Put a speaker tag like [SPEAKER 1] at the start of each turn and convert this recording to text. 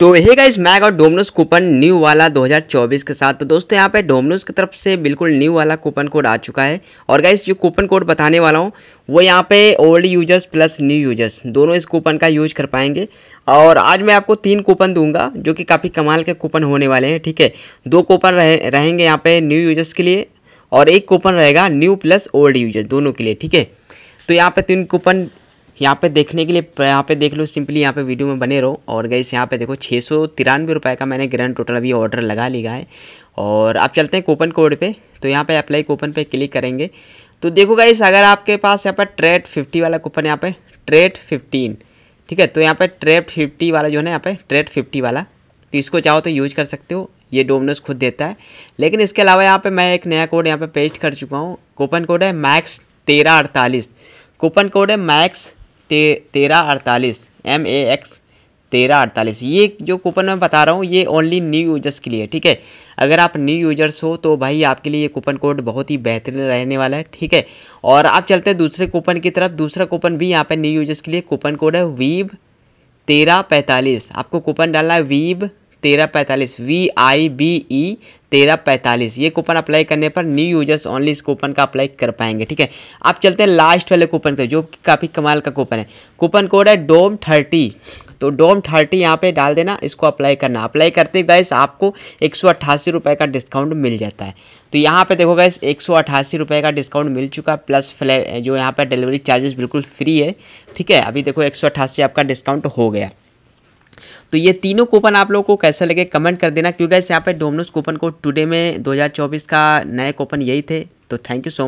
[SPEAKER 1] तो hey guys मैग और डोमिनोज कूपन न्यू वाला 2024 के साथ तो दोस्तों यहाँ पे डोमिनोज की तरफ से बिल्कुल न्यू वाला कूपन कोड आ चुका है और गाइस जो कूपन कोड बताने वाला हूँ वो यहाँ पे old users plus new users दोनों इस कूपन का यूज कर पाएंगे और आज मैं आपको तीन कूपन दूंगा जो कि काफ़ी कमाल के कूपन होने वाले हैं ठीक है दो कूपन रहे, रहेंगे यहाँ पर न्यू यूजर्स के लिए और एक कूपन रहेगा न्यू प्लस ओल्ड यूजर्स दोनों के लिए ठीक है तो यहाँ पर तीन कूपन यहाँ पे देखने के लिए यहाँ पे देख लो सिंपली यहाँ पे वीडियो में बने रहो और गैस यहाँ पे देखो छः सौ तिरानवे रुपये का मैंने ग्रैंड टोटल अभी ऑर्डर लगा लिया है और आप चलते हैं कूपन कोड पे तो यहाँ पे अप्लाई कूपन पे क्लिक करेंगे तो देखो गाइस अगर आपके पास यहाँ पर ट्रेड फिफ्टी वाला कूपन यहाँ पर ट्रेड फिफ्टीन ठीक है तो यहाँ पर ट्रेड फिफ्टी वाला जो है ना यहाँ पर ट्रेड फिफ्टी वाला तो इसको चाहो तो यूज कर सकते हो ये डोमिनोज खुद देता है लेकिन इसके अलावा यहाँ पे मैं एक नया कोड यहाँ पे पेस्ट कर चुका हूँ कूपन कोड है मैक्स तेरह अड़तालीस कूपन कोड है मैक्स ते तेरह अड़तालीस एम ए एक्स तेरह अड़तालीस ये जो कूपन मैं बता रहा हूँ ये ओनली न्यू यूजर्स के लिए ठीक है अगर आप न्यू यूजर्स हो तो भाई आपके लिए ये कूपन कोड बहुत ही बेहतरीन रहने वाला है ठीक है और आप चलते हैं दूसरे कूपन की तरफ दूसरा कूपन भी यहाँ पर न्यू यूजर्स के लिए कूपन कोड है वीब तेरह पैंतालीस आपको कूपन डालना है वीब तेरह पैंतालीस वी आई बी ई तेरह पैंतालीस ये कूपन अप्लाई करने पर न्यू यूजर्स ओनली इस कूपन का अप्लाई कर पाएंगे ठीक है अब चलते हैं लास्ट वाले कूपन का जो काफ़ी कमाल का कूपन है कूपन कोड है डोम थर्टी तो डोम थर्टी यहाँ पे डाल देना इसको अप्लाई करना अप्लाई करते ही गाइस आपको एक रुपए का डिस्काउंट मिल जाता है तो यहाँ पे देखो गाइस एक रुपए का डिस्काउंट मिल चुका है प्लस फ्लैट जो यहाँ पर डिलीवरी चार्जेस बिल्कुल फ्री है ठीक है अभी देखो एक आपका डिस्काउंट हो गया तो ये तीनों कूपन आप लोगों को कैसे लगे कमेंट कर देना क्योंकि यहाँ पे डोमिनोज कूपन को टुडे में 2024 का नए कूपन यही थे तो थैंक यू सो